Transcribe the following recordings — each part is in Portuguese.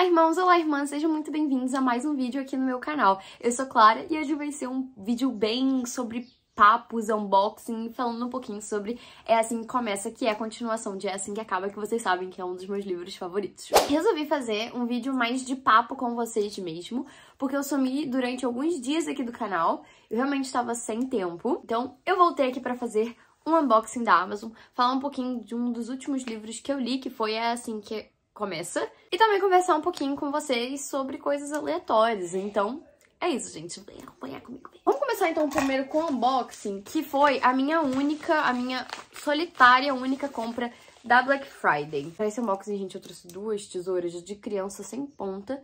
Olá, irmãos! Olá, irmãs! Sejam muito bem-vindos a mais um vídeo aqui no meu canal. Eu sou Clara e hoje vai ser um vídeo bem sobre papos, unboxing, falando um pouquinho sobre É Assim Que Começa, que é a continuação de É Assim Que Acaba, que vocês sabem que é um dos meus livros favoritos. Resolvi fazer um vídeo mais de papo com vocês mesmo, porque eu sumi durante alguns dias aqui do canal, eu realmente estava sem tempo, então eu voltei aqui para fazer um unboxing da Amazon, falar um pouquinho de um dos últimos livros que eu li, que foi É Assim Que começa. E também conversar um pouquinho com vocês sobre coisas aleatórias. Então, é isso, gente. Vem acompanhar comigo. Vamos começar então primeiro com o unboxing, que foi a minha única, a minha solitária única compra da Black Friday. Pra esse unboxing, gente, eu trouxe duas tesouras de criança sem ponta,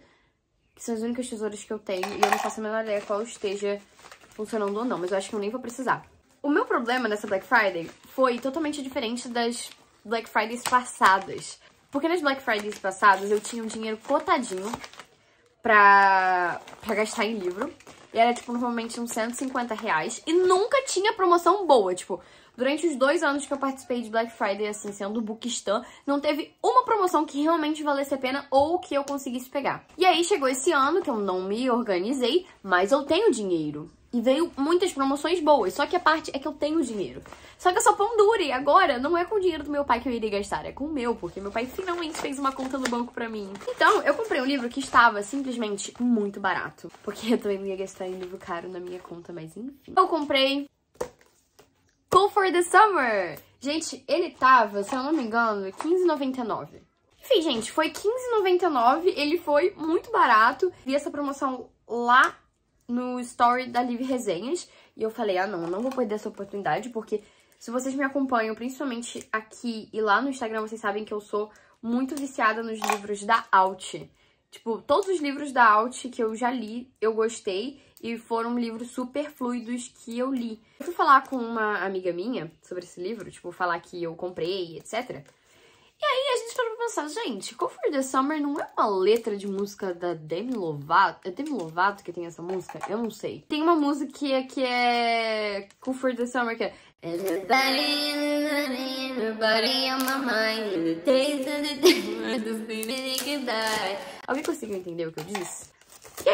que são as únicas tesouras que eu tenho, e eu não faço a menor ideia qual esteja funcionando ou não, mas eu acho que eu nem vou precisar. O meu problema nessa Black Friday foi totalmente diferente das Black Fridays passadas. Porque nas Black Fridays passadas eu tinha um dinheiro cotadinho pra, pra gastar em livro. E era, tipo, normalmente uns 150 reais. E nunca tinha promoção boa. Tipo, durante os dois anos que eu participei de Black Friday, assim, sendo bookstã, não teve uma promoção que realmente valesse a pena ou que eu conseguisse pegar. E aí chegou esse ano que eu não me organizei, mas eu tenho dinheiro. E veio muitas promoções boas. Só que a parte é que eu tenho dinheiro. Só que eu sou pão dura e agora não é com o dinheiro do meu pai que eu irei gastar, é com o meu, porque meu pai finalmente fez uma conta no banco pra mim. Então, eu comprei um livro que estava simplesmente muito barato. Porque eu também não ia gastar em livro caro na minha conta, mas enfim. Eu comprei Go for the Summer. Gente, ele tava, se eu não me engano, 15,99. Enfim, gente, foi 15,99, ele foi muito barato. Vi essa promoção lá no story da Live Resenhas. E eu falei, ah, não, eu não vou perder essa oportunidade, porque se vocês me acompanham, principalmente aqui e lá no Instagram, vocês sabem que eu sou muito viciada nos livros da Alt. Tipo, todos os livros da Alt que eu já li, eu gostei e foram livros super fluidos que eu li. Eu fui falar com uma amiga minha sobre esse livro, tipo, falar que eu comprei, etc. E aí a gente parou pra pensar, gente, Call for the Summer não é uma letra de música da Demi Lovato? É Demi Lovato que tem essa música? Eu não sei. Tem uma música que é, que é Call for the Summer que é... Alguém conseguiu entender o que eu disse?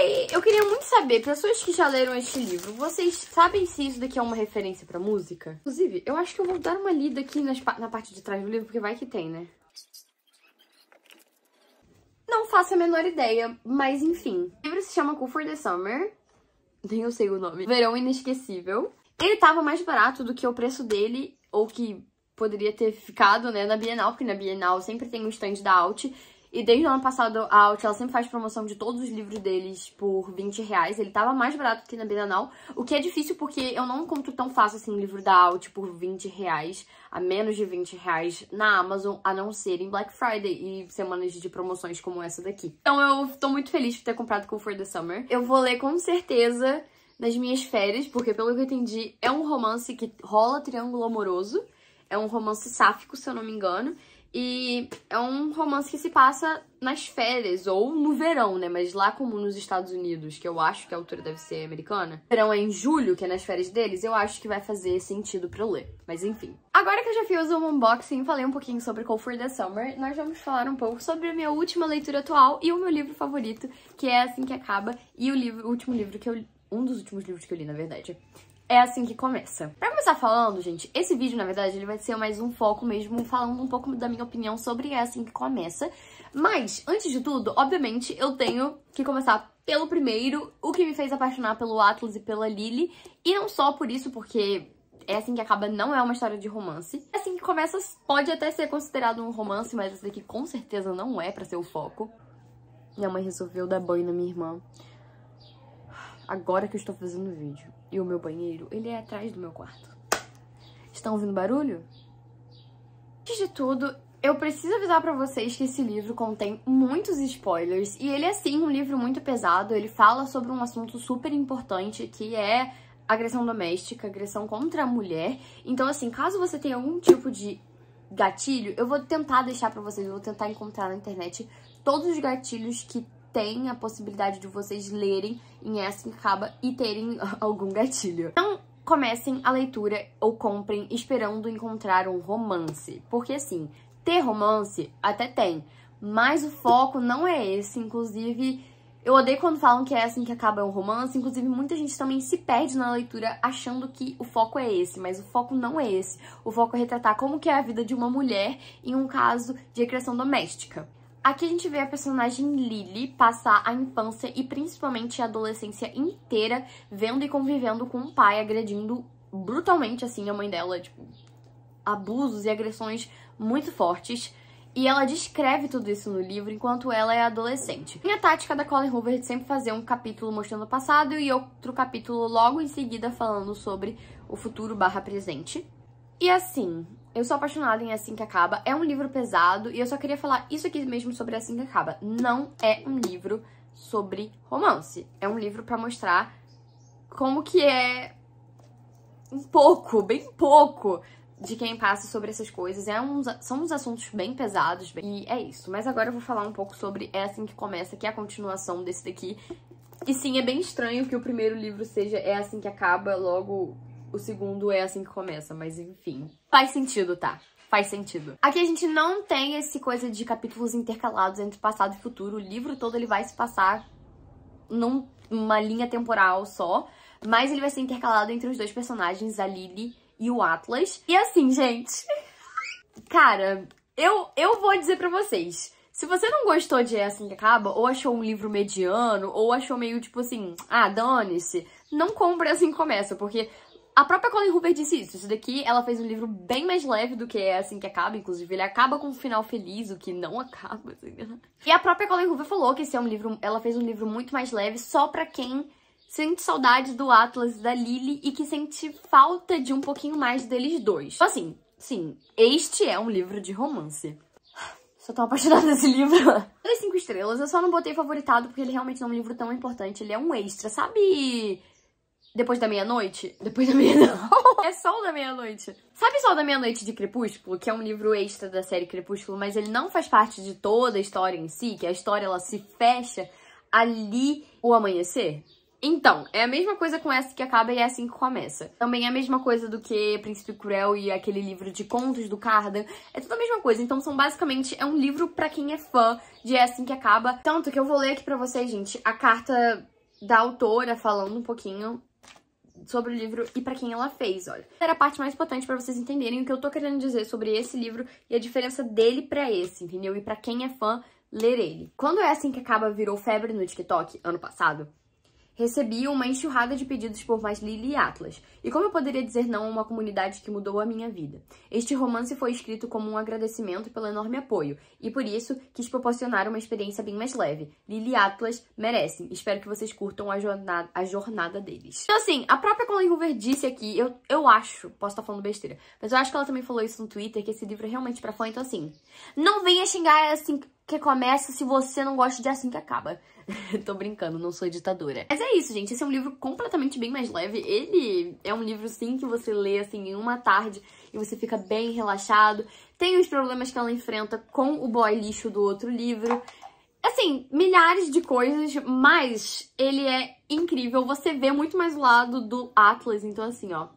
Bem, é, eu queria muito saber, pessoas que já leram este livro, vocês sabem se isso daqui é uma referência pra música? Inclusive, eu acho que eu vou dar uma lida aqui nas, na parte de trás do livro, porque vai que tem, né? Não faço a menor ideia, mas enfim. O livro se chama Cool for the Summer. Nem eu sei o nome. Verão Inesquecível. Ele tava mais barato do que o preço dele, ou que poderia ter ficado, né, na Bienal, porque na Bienal sempre tem um stand da Alt. E desde o ano passado, a Alt, ela sempre faz promoção de todos os livros deles por 20 reais. Ele tava mais barato que na Bienal, o que é difícil porque eu não encontro tão fácil, assim, livro da Alt por 20 reais, a menos de 20 reais na Amazon, a não ser em Black Friday e semanas de promoções como essa daqui. Então eu tô muito feliz por ter comprado com For the Summer. Eu vou ler com certeza nas minhas férias, porque pelo que eu entendi, é um romance que rola triângulo amoroso. É um romance sáfico, se eu não me engano. E é um romance que se passa nas férias ou no verão, né? Mas lá como nos Estados Unidos, que eu acho que a altura deve ser americana. Verão é em julho, que é nas férias deles, eu acho que vai fazer sentido para eu ler. Mas enfim. Agora que eu já fiz o unboxing e falei um pouquinho sobre Call for the Summer, nós vamos falar um pouco sobre a minha última leitura atual e o meu livro favorito, que é Assim Que Acaba, e o, livro, o último livro que eu um dos últimos livros que eu li, na verdade é assim que começa. Pra começar falando, gente, esse vídeo, na verdade, ele vai ser mais um foco mesmo, falando um pouco da minha opinião sobre É Assim Que Começa. Mas, antes de tudo, obviamente, eu tenho que começar pelo primeiro, o que me fez apaixonar pelo Atlas e pela Lily. E não só por isso, porque é assim que acaba, não é uma história de romance. É assim que começa pode até ser considerado um romance, mas esse daqui com certeza não é pra ser o foco. Minha mãe resolveu dar banho na minha irmã. Agora que eu estou fazendo o vídeo e o meu banheiro, ele é atrás do meu quarto. Estão ouvindo barulho? Antes de tudo, eu preciso avisar para vocês que esse livro contém muitos spoilers e ele é sim um livro muito pesado, ele fala sobre um assunto super importante que é agressão doméstica, agressão contra a mulher. Então assim, caso você tenha algum tipo de gatilho, eu vou tentar deixar para vocês, eu vou tentar encontrar na internet todos os gatilhos que tem a possibilidade de vocês lerem em essa acaba e terem algum gatilho. Então, comecem a leitura ou comprem esperando encontrar um romance. Porque assim, ter romance até tem, mas o foco não é esse, inclusive eu odeio quando falam que é assim que acaba é um romance, inclusive muita gente também se perde na leitura achando que o foco é esse, mas o foco não é esse. O foco é retratar como que é a vida de uma mulher em um caso de recriação doméstica. Aqui a gente vê a personagem Lily passar a infância e principalmente a adolescência inteira vendo e convivendo com um pai agredindo brutalmente assim a mãe dela, tipo, abusos e agressões muito fortes. E ela descreve tudo isso no livro enquanto ela é adolescente. Minha a tática da Colin Hoover de sempre fazer um capítulo mostrando o passado e outro capítulo logo em seguida falando sobre o futuro barra presente. E assim, eu sou apaixonada em Assim Que Acaba. É um livro pesado e eu só queria falar isso aqui mesmo sobre Assim Que Acaba. Não é um livro sobre romance. É um livro para mostrar como que é um pouco, bem pouco, de quem passa sobre essas coisas. É uns, são uns assuntos bem pesados bem... e é isso. Mas agora eu vou falar um pouco sobre É Assim Que Começa, que é a continuação desse daqui. E sim, é bem estranho que o primeiro livro seja É Assim Que Acaba logo o segundo é assim que começa, mas enfim. Faz sentido, tá? Faz sentido. Aqui a gente não tem esse coisa de capítulos intercalados entre passado e futuro. O livro todo ele vai se passar numa linha temporal só, mas ele vai ser intercalado entre os dois personagens, a Lily e o Atlas. E assim, gente, cara, eu, eu vou dizer pra vocês, se você não gostou de É Assim Que Acaba, ou achou um livro mediano, ou achou meio tipo assim, ah, dane-se, não compre é Assim que Começa, porque a própria Colin Hoover disse isso. Isso daqui, ela fez um livro bem mais leve do que é assim que acaba. Inclusive, ele acaba com um final feliz, o que não acaba. Assim. Né? E a própria Colin Hoover falou que esse é um livro... Ela fez um livro muito mais leve só pra quem sente saudade do Atlas e da Lily e que sente falta de um pouquinho mais deles dois. Então, assim, sim, este é um livro de romance. Só tô apaixonada desse livro. Três cinco estrelas, eu só não botei favoritado porque ele realmente não é um livro tão importante. Ele é um extra, sabe? depois da meia-noite? Depois da meia-noite. é Sol da Meia-Noite. Sabe Sol da Meia-Noite de Crepúsculo, que é um livro extra da série Crepúsculo, mas ele não faz parte de toda a história em si, que a história ela se fecha ali o amanhecer? Então, é a mesma coisa com essa que acaba e é assim que começa. Também é a mesma coisa do que Príncipe Cruel e aquele livro de contos do Cardan. É tudo a mesma coisa. Então, são basicamente é um livro para quem é fã de É assim que acaba. Tanto que eu vou ler aqui para vocês, gente, a carta da autora falando um pouquinho sobre o livro e para quem ela fez, olha. Era a parte mais importante para vocês entenderem o que eu tô querendo dizer sobre esse livro e a diferença dele para esse, entendeu? E para quem é fã, ler ele. Quando é assim que acaba virou febre no TikTok ano passado, Recebi uma enxurrada de pedidos por mais Lily Atlas. E como eu poderia dizer não a uma comunidade que mudou a minha vida? Este romance foi escrito como um agradecimento pelo enorme apoio, e por isso quis proporcionar uma experiência bem mais leve. Lily Atlas merecem. Espero que vocês curtam a jornada, a jornada deles. Então, assim, a própria Colleen Hoover disse aqui, eu, eu acho, posso estar falando besteira, mas eu acho que ela também falou isso no Twitter, que esse livro é realmente pra fã, então assim, não venha xingar assim que começa, se você não gosta de é assim que acaba. Tô brincando, não sou ditadora. Mas é isso, gente. Esse é um livro completamente bem mais leve. Ele é um livro, sim, que você lê, assim, em uma tarde e você fica bem relaxado. Tem os problemas que ela enfrenta com o boy lixo do outro livro assim, milhares de coisas, mas ele é incrível. Você vê muito mais o lado do Atlas, então assim, ó,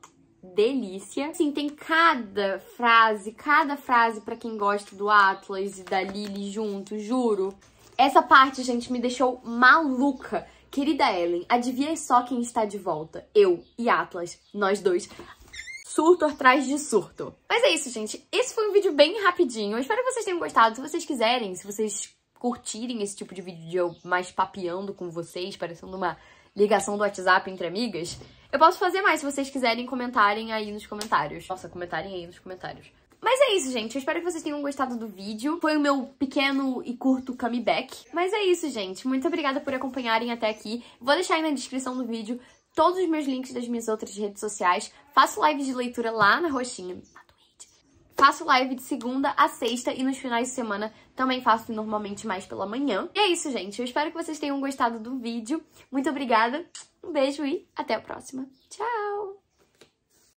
delícia. Sim, tem cada frase, cada frase para quem gosta do Atlas e da Lily junto, juro. Essa parte, gente, me deixou maluca. Querida Ellen, adivinha só quem está de volta. Eu e Atlas, nós dois surto atrás de surto. Mas é isso, gente. Esse foi um vídeo bem rapidinho. Eu espero que vocês tenham gostado. Se vocês quiserem, se vocês curtirem esse tipo de vídeo de eu mais papeando com vocês, parecendo uma ligação do WhatsApp entre amigas. Eu posso fazer mais se vocês quiserem comentarem aí nos comentários. Nossa, comentarem aí nos comentários. Mas é isso, gente. Eu espero que vocês tenham gostado do vídeo. Foi o meu pequeno e curto comeback. Mas é isso, gente. Muito obrigada por acompanharem até aqui. Vou deixar aí na descrição do vídeo todos os meus links das minhas outras redes sociais. Faço lives de leitura lá na Roxinha faço live de segunda a sexta e nos finais de semana também faço normalmente mais pela manhã. E é isso, gente. Eu espero que vocês tenham gostado do vídeo. Muito obrigada, um beijo e até a próxima. Tchau!